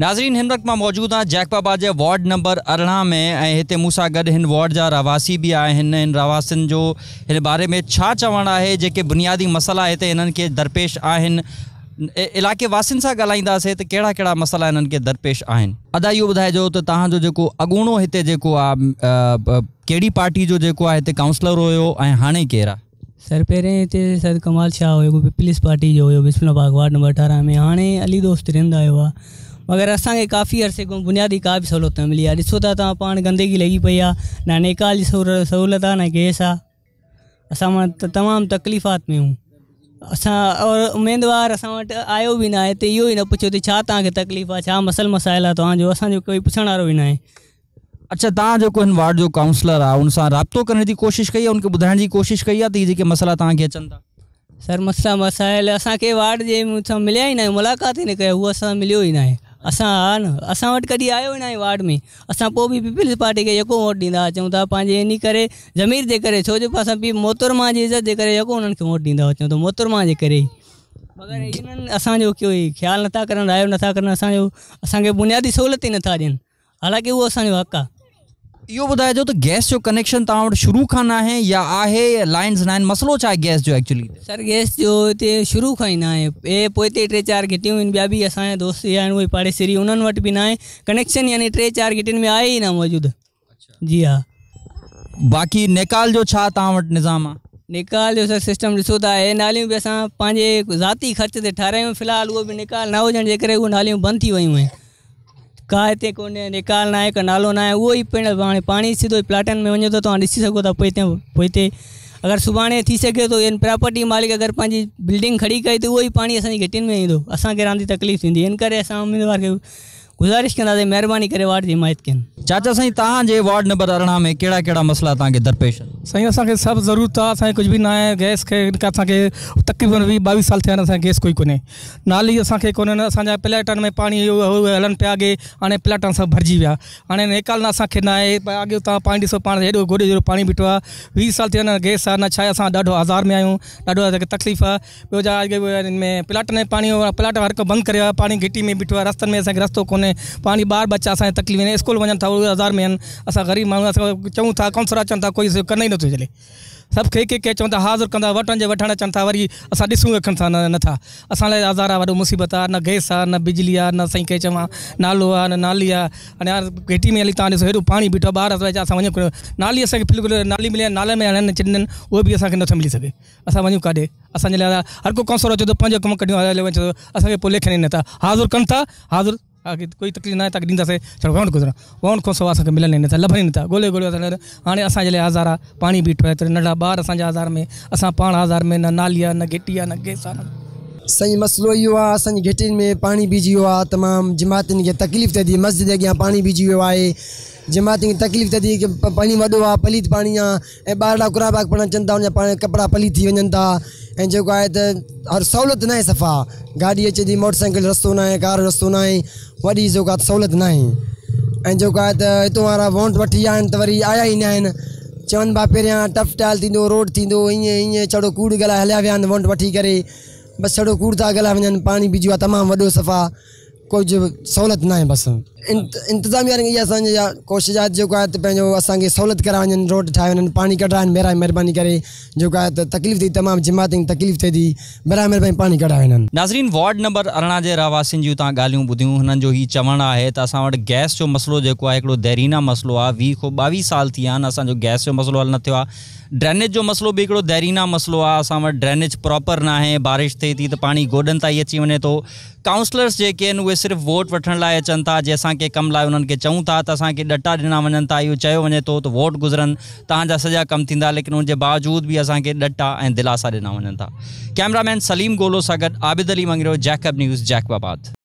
नाजरीन हिन वक्त मौजूद आ जैकबा के वार्ड नंबर अरिड़हं में ऐं हिते मूंसां गॾु हिन वार्ड जा रहवासी बि आहिनि हिन जो हिन बारे में चवण है जो बुनियादी मसइला इतने हिननि खे दरपेश आहिनि इलाइक़े वासियुनि सां ॻाल्हाईंदासीं त कहिड़ा कहिड़ा मसइला हिननि दरपेश आहिनि अदा यो ॿुधाइजो त तव्हांजो जेको अॻूणो हिते जेको पार्टी जो जेको आहे काउंसलर हुयो ऐं हाणे केरु सर पहिरें हिते सर कमाल शाह हुयो पीपल्स पार्टी जो हुयो बिस्मिला बाग वार्ड नंबर अठारह में हाणे अली दोस्त रहंदा हुआ मगर असांखे काफ़ी अर्से खां बुनियादी का भी सहूलत मिली आहे ॾिसो था तव्हां गंदगी लॻी पई आहे न नेकाल जी सहूलियत न गैस आहे असां मां तमामु तकलीफ़ात में हूं असां और उमेदवार अस आयो भी ना तो यो ही न पुछो त तकलीफ़ आहे छा मसल मसाइल आहे तव्हांजो असांजो कोई पुछण वारो ई अच्छा तुम जो हिन वार्ड जो काउंसलर आहे उन सां राब्तो करण जी कई आहे उनखे ॿुधाइण जी कई है ये मसला जेके मसइला सर मसला मसाइल असांखे वार्ड जे मिलिया ई न मुलाक़ात ही न वो अस असां ही ना है असां हा न असां वटि कॾहिं आयो ई न आहे वार्ड में असां पोइ बि पीपल्स पार्टी खे यको वोट ॾींदा हुआ था पंहिंजे इन करे ज़मीर जे करे छो जो असां पीउ मोतरमा जी इज़त जे करे यको उन्हनि खे वोट ॾींदा हुआ चऊं मोतरमा जे करे ई मगर इन्हनि असांजो कोई ख़्यालु नथा करनि रायो नथा करनि असांजो असांखे बुनियादी सहूलियत ई नथा ॾियनि हालांकि उहो असांजो हक़ आहे यो इहो जो तो गैस जो कनेक्शन तव्हां शुरू खां न आहे या आहे लाइन्स न आहिनि मसइलो छा आहे गैस जो एक्चुअली सर गैस जो हिते शुरू खां ई न आहे हे पोइ ते टे चार घिटियूं आहिनि ॿिया भी असांजा दोस्त या उहे पाड़े सिरी उन्हनि वट भी ना आहे कनेक्शन यानी टे चार घिटिन में आए ही ना मौजूद अच्छा जी हा बाक़ी नेकाल जो छा तव्हां निज़ाम आ निकाल जो सर सिस्टम दिसो था हे नालियूं भी असां पंहिंजे ज़ाती ख़र्च ते ठाहिरायूं फिलहाल वो भी निकाल न हुजण जे करे उहे नालियूं बंदि थी वियूं आहिनि का हिते कोन्हे निकाल नाहे का नालो नाहे उहो ई पिण हाणे पाणी सिधो प्लाटनि में वो तो तव्हां ॾिसी सघो था पोइ थी सघे थो इन प्रॉपर्टी मालिक अगर पंहिंजी बिल्डिंग खड़ी कई त उहो ई पाणी असांजी में ईंदो असांखे रांदि तकलीफ़ थींदी इनकर करे असां उमेदवार गुज़ारिश कंदा त महिरबानी वार्ड जी हिमायत कनि चाचा साईं तव्हांजे नंबर अरिड़हं में कहिड़ा कड़ा मसला तव्हांखे दरपेश आहिनि साईं असांखे ज़रूरत आहे असांखे कुझु बि न आहे गैस के असांखे तक़रीबन वीह ॿावीह साल थिया आहिनि गैस कोई कोन्हे नाली असांखे कोन्हनि असांजा प्लेटनि में पानी हलन पे अॻे हाणे प्लेटनि सभु भरिजी विया हाणे निकालना असांखे न आहे अॻे तव्हां पाणी ॾिसो पाण हेॾो घोड़े जहिड़ो बीठो है वी साल थिया गैस है ना छा आहे आज़ार में आहियूं तकलीफ़ आहे ॿियो जा अॻे में प्लाटनि में पाणी प्लाट हर को बंदि करे पाणी घिटी में बीठो आहे रस्त में असांखे रस्तो ने पानी बार बच्चा असां तकलीफ़ आहिनि स्कूल वन था हज़ार में आहिनि ग़रीब माण्हू असां चऊं था काउंसलर अचनि था कोई कन ई नथो हले सभु के के के चवनि था हाज़िर कंदा वठण जे वठणु अचनि था वरी असां ॾिसूं था न नथा हज़ार आहे मुसीबत आहे न गैस आहे न बिजली आ न साईं कंहिं चवां नालो आ नाली आहे हाणे यार घेटी में हली तुम ॾिसो पानी पाणी बीठो आहे ॿार नाली असांखे बिल्कुलु नाली मिली नाले में हाणे चिॾनि आहिनि उहे बि असांखे मिली सघे असां वञूं काॾे असांजे हर को कौंसलर अचे थो पंहिंजो कमु कढियूं असांखे पोइ लेखनि हाज़िर कनि था हाज़िर आगे कोई तकलीफ़ ना तकलीफ़ से छड़ो वण गुज़रा वण खां सवाइ असांखे मिलनि ई नथा लभनि ई नथा ॻोल्हे ॻोल्हे असां हाणे असांजे लाइ हज़ारा पाणी बीठो है त नंढा ॿार असांजा हज़ार में अस पाण आजार में न नाली आ न घिटी आहे न गैस आहे साईं मसइलो इहो आहे असांजी में पानी बीजी वियो आहे तमामु जमातियुनि तकलीफ़ थे थी मस्जिद अगर पानी पाणी बीजी वियो आहे जमातियुनि खे तकलीफ़ थे थी पानी वो वॾो आहे पलीत पाणी आहे ऐं ॿार कुरा बाग था हुनजा पाण थी वन था ऐं जेको हर सहूलियत न सफ़ा गाड़ी अचे मोटरसाइकिल रस्तों ना कार रस्तों ना वही जो सहूलत ना जो इतों वोट वी आया तो वही आया ही ना चवन भा पे टफ टाइल रोड ये ये छड़ो कूड़ गला हलिया वह वोट वी कर बस छड़ो कूड़ था गला पानी बीजू तमाम वो सफा कुछ सहूलत ना बस इंतिज़ाम यार इहा असांजी इहा कोशिशि आहे जेको आहे त पंहिंजो असांखे सहूलियत कराए रोड ठाहे वञनि पाणी कढाइनि बहिराए करे जेको आहे तकलीफ़ थी तमामु जिमातियुनि तकलीफ़ थिए थी बहिराए महिरबानी पाणी कढाए नाज़रीन वार्ड नंबर अरिड़हं जे रहवासियुनि जूं तव्हां ॻाल्हियूं ॿुधियूं हुननि जो हीउ चवणु आहे त असां वटि गैस जो मसइलो जेको आहे हिकिड़ो दहरीना मसलो आहे वीह खां ॿावीह साल थी विया आहिनि गैस जो मसलो हल न थियो आहे ड्रेनेज जो मसइलो बि हिकिड़ो दहरीना मसइलो आहे असां वटि ड्रेनेज प्रॉपर ना है बारिश थे थी त पानी गोडन ताईं अची वञे तो काउंसलर्स जेके आहिनि उहे सिर्फ़ु वोट वठण लाइ अचनि था जंहिंसां असांखे कम लाइ उन्हनि खे चऊं था त असांखे ॾटा ॾिना वञनि था इहो वोट गुजरन तव्हांजा सॼा कम लेकिन उनके बावजूद भी असा ॾटा ऐं दिलासा दिना वञनि कैमरामैन सलीम गोलो सां गॾु आबिद अली मंगरियो जैकब न्यूज़ जैकबाबाद